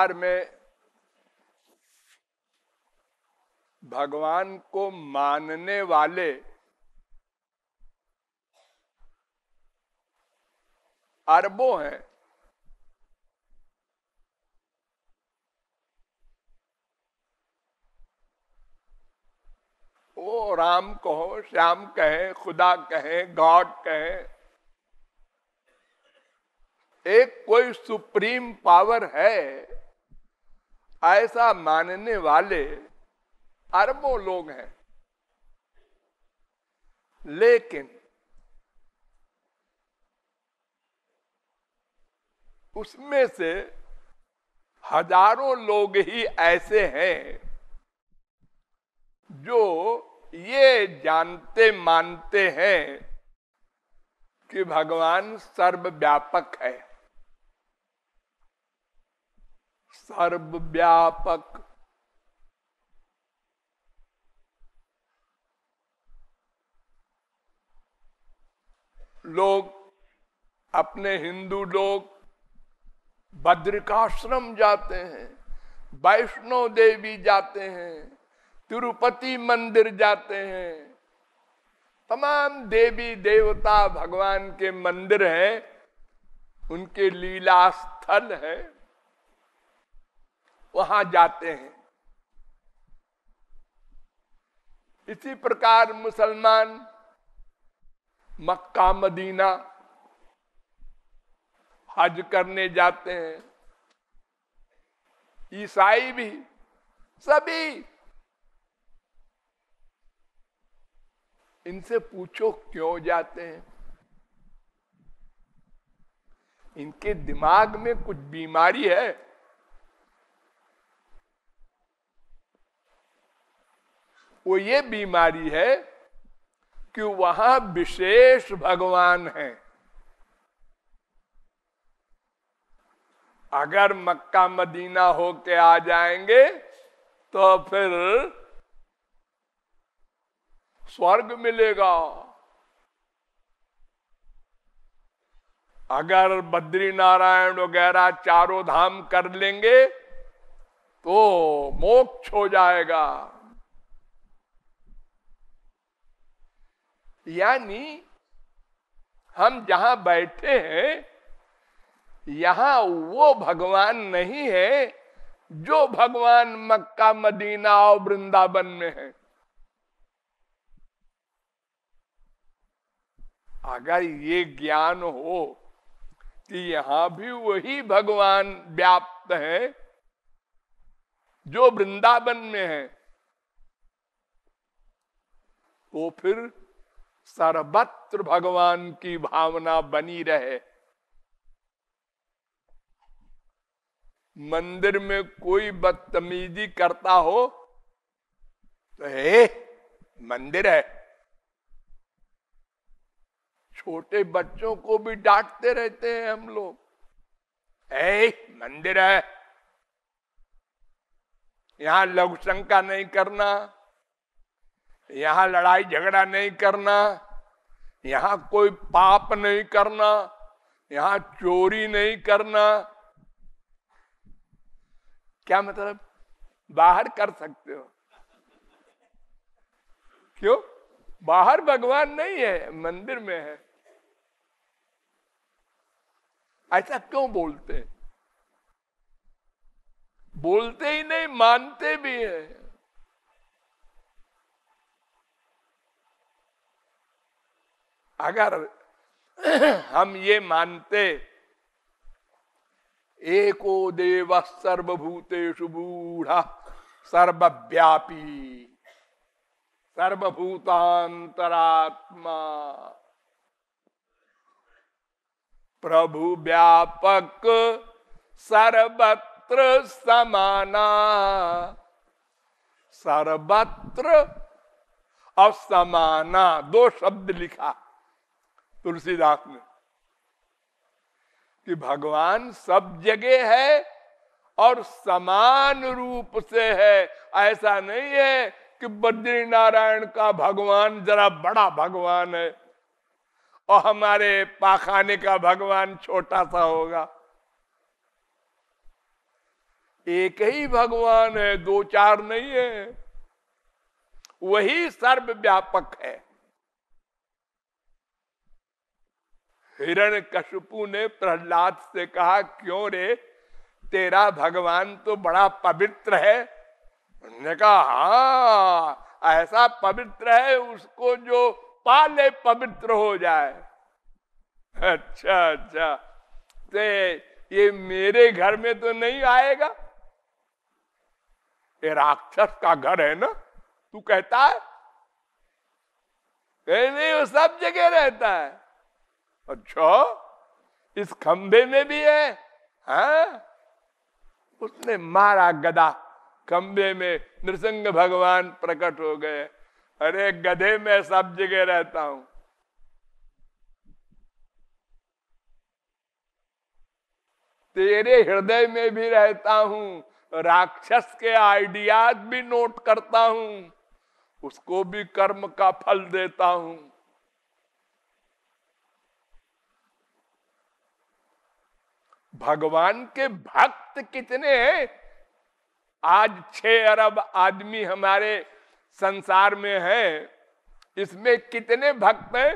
संसार में भगवान को मानने वाले अरबों हैं वो राम कहो श्याम कहे खुदा कहे गॉड कहे एक कोई सुप्रीम पावर है ऐसा मानने वाले अरबों लोग हैं लेकिन उसमें से हजारों लोग ही ऐसे हैं जो ये जानते मानते हैं कि भगवान सर्वव्यापक है सर्वव्यापक लोग अपने हिंदू लोग बद्रिकाश्रम जाते हैं वैष्णो देवी जाते हैं तिरुपति मंदिर जाते हैं तमाम देवी देवता भगवान के मंदिर हैं उनके लीला स्थल है वहां जाते हैं इसी प्रकार मुसलमान मक्का मदीना हज करने जाते हैं ईसाई भी सभी इनसे पूछो क्यों जाते हैं इनके दिमाग में कुछ बीमारी है वो ये बीमारी है कि वहां विशेष भगवान है अगर मक्का मदीना होके आ जाएंगे तो फिर स्वर्ग मिलेगा अगर बद्री नारायण वगैरह चारों धाम कर लेंगे तो मोक्ष हो जाएगा यानी हम जहां बैठे हैं यहां वो भगवान नहीं है जो भगवान मक्का मदीना और वृंदावन में है अगर ये ज्ञान हो कि यहां भी वही भगवान व्याप्त है जो वृंदावन में है तो फिर सर्वत्र भगवान की भावना बनी रहे मंदिर में कोई बदतमीजी करता हो तो हे मंदिर है छोटे बच्चों को भी डांटते रहते हैं हम लोग ऐ मंदिर है यहां लघु शंका नहीं करना यहां लड़ाई झगड़ा नहीं करना यहां कोई पाप नहीं करना यहां चोरी नहीं करना क्या मतलब बाहर कर सकते हो क्यों बाहर भगवान नहीं है मंदिर में है ऐसा क्यों बोलते बोलते ही नहीं मानते भी है अगर हम ये मानते एको देव सर्वभूतेषु बूढ़ा सर्वव्यापी सर्वभूतांतरात्मा प्रभु व्यापक सर्वत्र समाना सर्वत्र असमाना दो शब्द लिखा तुलसीदास ने कि भगवान सब जगह है और समान रूप से है ऐसा नहीं है कि बद्री नारायण का भगवान जरा बड़ा भगवान है और हमारे पाखाने का भगवान छोटा सा होगा एक ही भगवान है दो चार नहीं है वही सर्व व्यापक है हिरण कशुपु ने प्रहलाद से कहा क्यों रे तेरा भगवान तो बड़ा पवित्र है उन्होंने कहा हाँ ऐसा पवित्र है उसको जो पाले पवित्र हो जाए अच्छा अच्छा ते ये मेरे घर में तो नहीं आएगा ये राक्षस का घर है ना तू कहता है नहीं वो सब जगह रहता है अच्छा इस खंबे में भी है हा? उसने मारा गदा खंबे में नृसिंग भगवान प्रकट हो गए अरे गधे में सब जगह रहता हूं तेरे हृदय में भी रहता हूं राक्षस के आइडियाज भी नोट करता हूं उसको भी कर्म का फल देता हूं भगवान के भक्त कितने हैं आज छह अरब आदमी हमारे संसार में है इसमें कितने भक्त हैं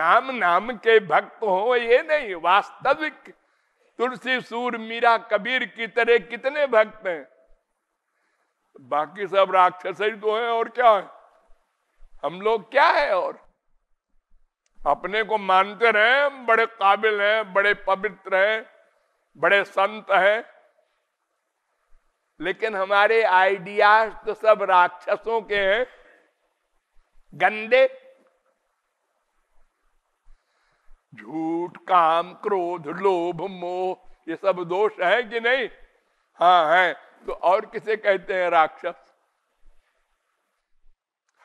नाम नाम के भक्त हो ये नहीं वास्तविक तुलसी सूर मीरा कबीर की तरह कितने भक्त हैं बाकी सब राक्षस ही तो हैं और क्या है हम लोग क्या है और अपने को मानते रहे बड़े काबिल हैं बड़े पवित्र हैं बड़े संत हैं लेकिन हमारे आइडियाज तो सब राक्षसों के हैं गंदे झूठ काम क्रोध लोभ मोह ये सब दोष है कि नहीं हाँ है तो और किसे कहते हैं राक्षस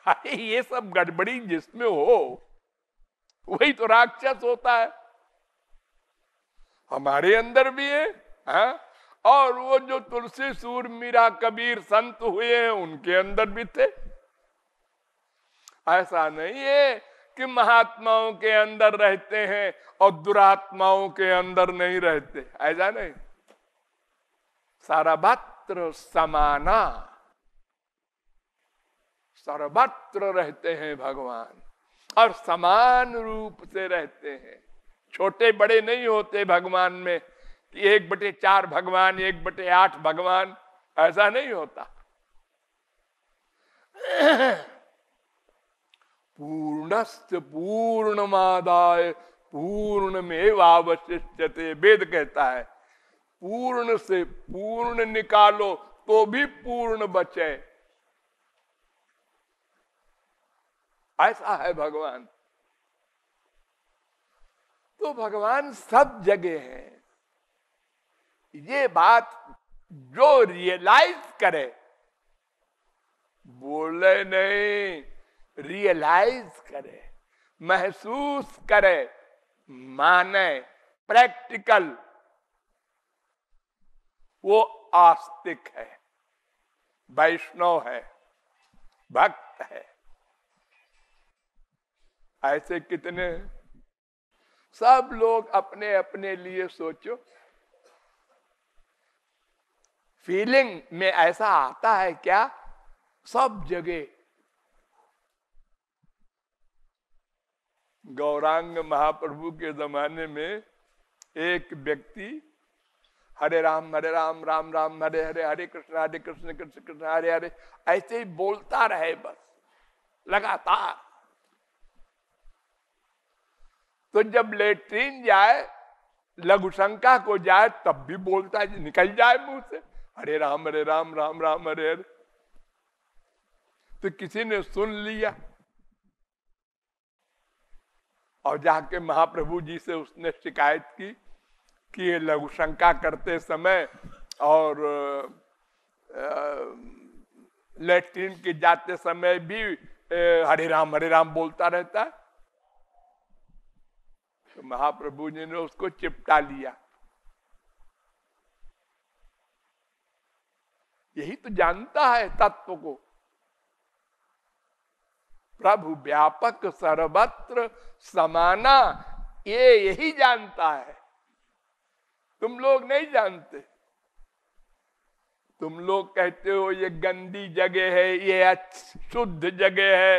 अरे ये सब गड़बड़ी जिसमें हो वही तो राक्षस होता है हमारे अंदर भी है, है? हाँ? और वो जो तुलसी सूर मीरा कबीर संत हुए हैं उनके अंदर भी थे ऐसा नहीं है कि महात्माओं के अंदर रहते हैं और दुरात्माओं के अंदर नहीं रहते ऐसा नहीं सर्वत्र समाना सर्वत्र रहते हैं भगवान और समान रूप से रहते हैं छोटे बड़े नहीं होते भगवान में कि एक बटे चार भगवान एक बटे आठ भगवान ऐसा नहीं होता पूर्णस्त पूर्णमादाय पूर्ण में वावशिष्टते वेद कहता है पूर्ण से पूर्ण निकालो तो भी पूर्ण बचे ऐसा है भगवान तो भगवान सब जगह है ये बात जो रियलाइज करे बोले नहीं रियलाइज करे महसूस करे माने प्रैक्टिकल वो आस्तिक है वैष्णव है भक्त है ऐसे कितने सब लोग अपने अपने लिए सोचो फीलिंग में ऐसा आता है क्या सब जगह गौरांग महाप्रभु के जमाने में एक व्यक्ति हरे राम हरे राम राम राम हरे हरे हरे कृष्ण हरे कृष्ण कृष्ण कृष्ण हरे हरे ऐसे ही बोलता रहे बस लगातार तो जब लेट्रीन जाए लघु शंका को जाए तब भी बोलता है निकल जाए मुंह से हरे राम हरे राम राम राम हरे हरे तो किसी ने सुन लिया और जाके महाप्रभु जी से उसने शिकायत की कि ये लघु शंका करते समय और लेट्रीन के जाते समय भी हरे राम हरे राम बोलता रहता है तो महाप्रभु जी ने उसको चिपटा लिया यही तो जानता है तत्व को प्रभु व्यापक सर्वत्र समाना ये यही जानता है तुम लोग नहीं जानते तुम लोग कहते हो ये गंदी जगह है ये शुद्ध जगह है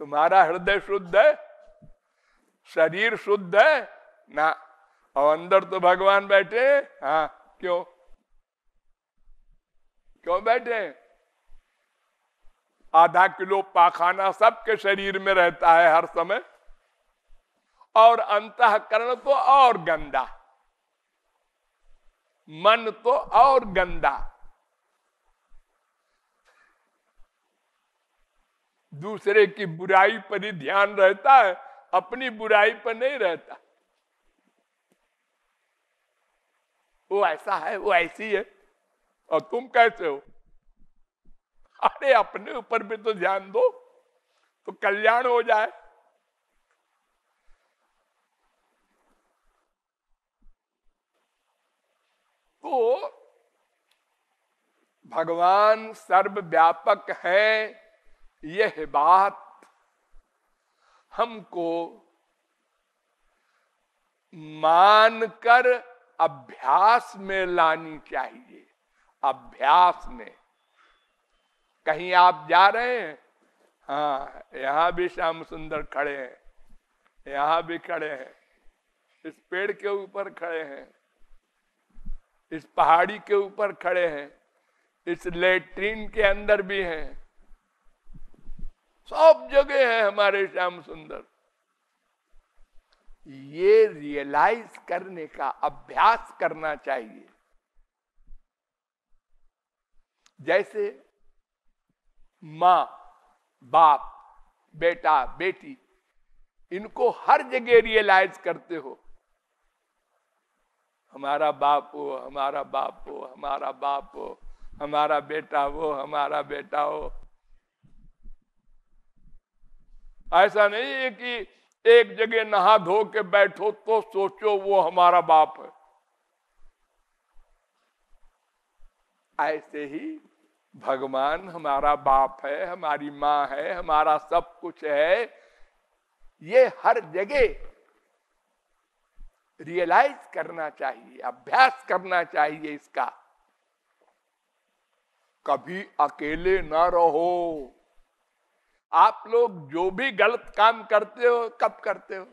तुम्हारा हृदय शुद्ध है शरीर शुद्ध है ना और अंदर तो भगवान बैठे हाँ क्यों क्यों बैठे आधा किलो पाखाना सबके शरीर में रहता है हर समय और अंतकरण तो और गंदा मन तो और गंदा दूसरे की बुराई पर ही ध्यान रहता है अपनी बुराई पर नहीं रहता वो ऐसा है वो ऐसी है और तुम कैसे हो अरे अपने ऊपर भी तो ध्यान दो तो कल्याण हो जाए तो भगवान सर्व व्यापक है यह बात हमको मानकर अभ्यास में लानी चाहिए अभ्यास में कहीं आप जा रहे हैं हाँ यहां भी श्याम सुंदर खड़े हैं यहां भी खड़े हैं इस पेड़ के ऊपर खड़े हैं इस पहाड़ी के ऊपर खड़े हैं इस लेट्रीन के अंदर भी हैं सब जगह है हमारे श्याम सुंदर ये रियलाइज करने का अभ्यास करना चाहिए जैसे मां बाप बेटा बेटी इनको हर जगह रियलाइज करते हो हमारा बाप हो हमारा बाप हो हमारा बाप हो हमारा बेटा वो हमारा बेटा हो ऐसा नहीं है कि एक जगह नहा धो के बैठो तो सोचो वो हमारा बाप है ऐसे ही भगवान हमारा बाप है हमारी माँ है हमारा सब कुछ है ये हर जगह रियलाइज करना चाहिए अभ्यास करना चाहिए इसका कभी अकेले ना रहो आप लोग जो भी गलत काम करते हो कब करते हो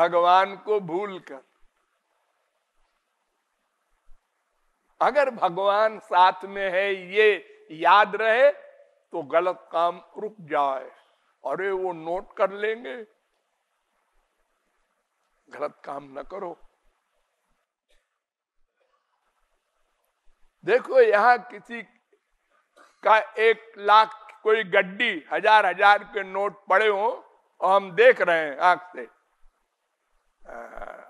भगवान को भूल कर अगर भगवान साथ में है ये याद रहे तो गलत काम रुक जाए अरे वो नोट कर लेंगे गलत काम न करो देखो यहां किसी का एक लाख कोई गड्डी हजार हजार के नोट पड़े हो और हम देख रहे हैं आंख से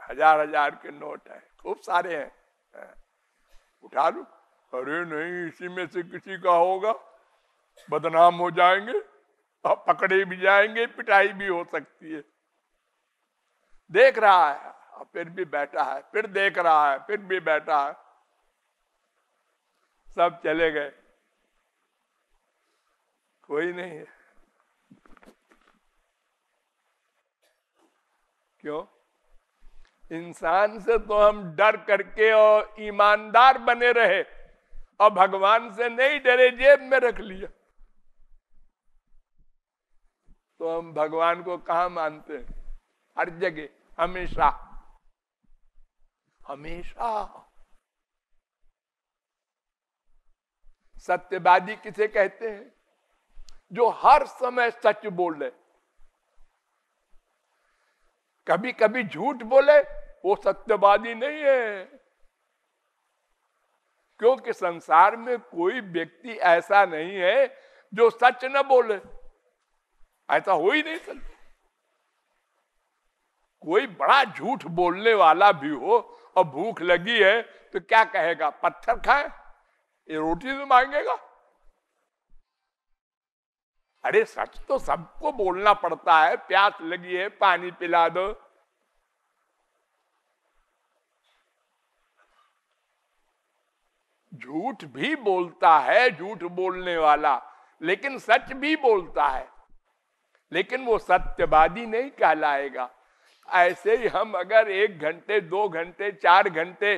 हजार हजार के नोट है खूब सारे हैं उठा लो अरे नहीं इसी में से किसी का होगा बदनाम हो जाएंगे और पकड़े भी जाएंगे पिटाई भी हो सकती है देख रहा है और फिर भी बैठा है फिर देख रहा है फिर भी बैठा है सब चले गए कोई नहीं है क्यों इंसान से तो हम डर करके और ईमानदार बने रहे और भगवान से नहीं डरे जेब में रख लिया तो हम भगवान को कहा मानते हैं हर जगह हमेशा हमेशा सत्यवादी किसे कहते हैं जो हर समय सच बोले कभी कभी झूठ बोले वो सत्यवादी नहीं है क्योंकि संसार में कोई व्यक्ति ऐसा नहीं है जो सच न बोले ऐसा हो ही नहीं सकता कोई बड़ा झूठ बोलने वाला भी हो और भूख लगी है तो क्या कहेगा पत्थर खाए ये रोटी तो मांगेगा अरे सच तो सबको बोलना पड़ता है प्यास लगी है पानी पिला दो झूठ भी बोलता है झूठ बोलने वाला लेकिन सच भी बोलता है लेकिन वो सत्यवादी नहीं कहलाएगा ऐसे ही हम अगर एक घंटे दो घंटे चार घंटे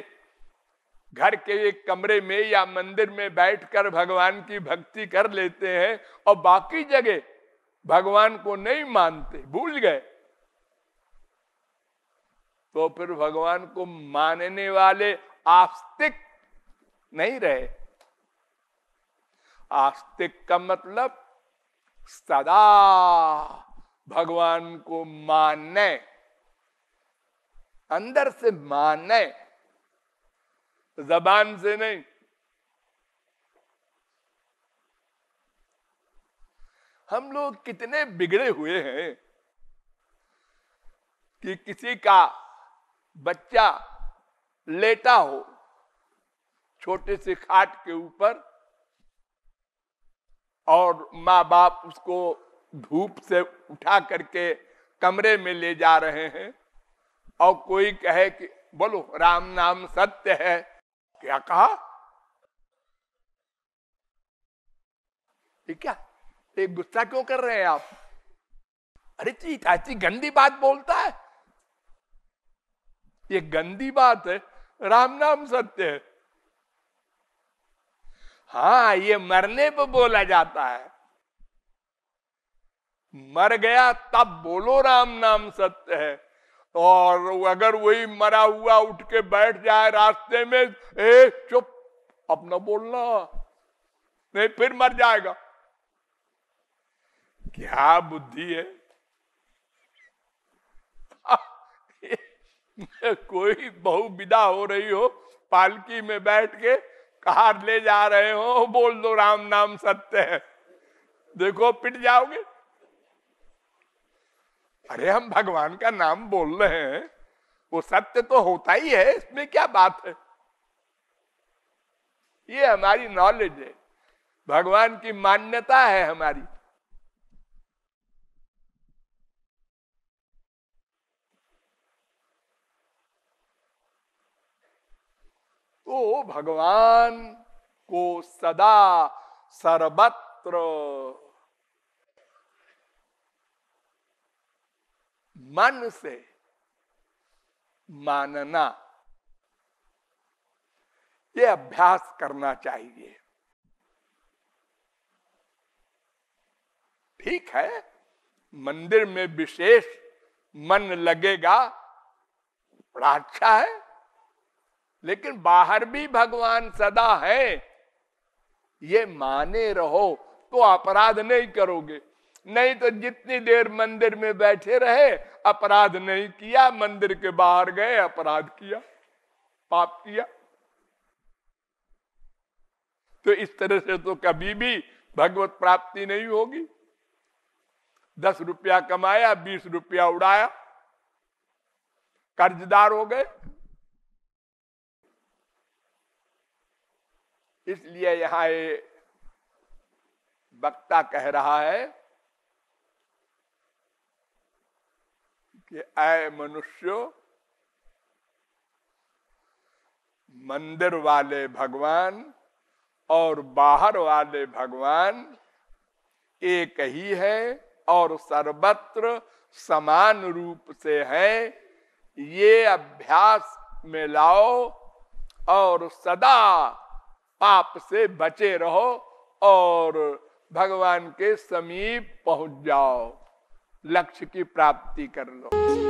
घर के एक कमरे में या मंदिर में बैठकर भगवान की भक्ति कर लेते हैं और बाकी जगह भगवान को नहीं मानते भूल गए तो फिर भगवान को मानने वाले आस्तिक नहीं रहे आस्तिक का मतलब सदा भगवान को मानने अंदर से मानने जबान से नहीं हम लोग कितने बिगड़े हुए हैं कि किसी का बच्चा लेटा हो छोटे से खाट के ऊपर और माँ बाप उसको धूप से उठा करके कमरे में ले जा रहे हैं और कोई कहे कि बोलो राम नाम सत्य है क्या कहा ठीक क्या एक गुस्सा क्यों कर रहे हैं आप अरे ची ऐसी गंदी बात बोलता है ये गंदी बात है राम नाम सत्य है हाँ ये मरने पर बोला जाता है मर गया तब बोलो राम नाम सत्य है और अगर वही मरा हुआ उठ के बैठ जाए रास्ते में ए चुप अपना बोलना नहीं फिर मर जाएगा क्या बुद्धि है कोई बहु विदा हो रही हो पालकी में बैठ के कार ले जा रहे हो बोल दो राम नाम सत्य है देखो पिट जाओगे अरे हम भगवान का नाम बोल रहे हैं वो सत्य तो होता ही है इसमें क्या बात है ये हमारी नॉलेज है भगवान की मान्यता है हमारी तो भगवान को सदा सर्वत्र मन से मानना ये अभ्यास करना चाहिए ठीक है मंदिर में विशेष मन लगेगा बड़ा अच्छा है लेकिन बाहर भी भगवान सदा है ये माने रहो तो अपराध नहीं करोगे नहीं तो जितनी देर मंदिर में बैठे रहे अपराध नहीं किया मंदिर के बाहर गए अपराध किया पाप किया तो इस तरह से तो कभी भी भगवत प्राप्ति नहीं होगी दस रुपया कमाया बीस रुपया उड़ाया कर्जदार हो गए इसलिए यहां ये वक्ता कह रहा है कि आए मनुष्य मंदिर वाले भगवान और बाहर वाले भगवान एक ही है और सर्वत्र समान रूप से है ये अभ्यास में लाओ और सदा पाप से बचे रहो और भगवान के समीप पहुंच जाओ लक्ष्य की प्राप्ति कर लो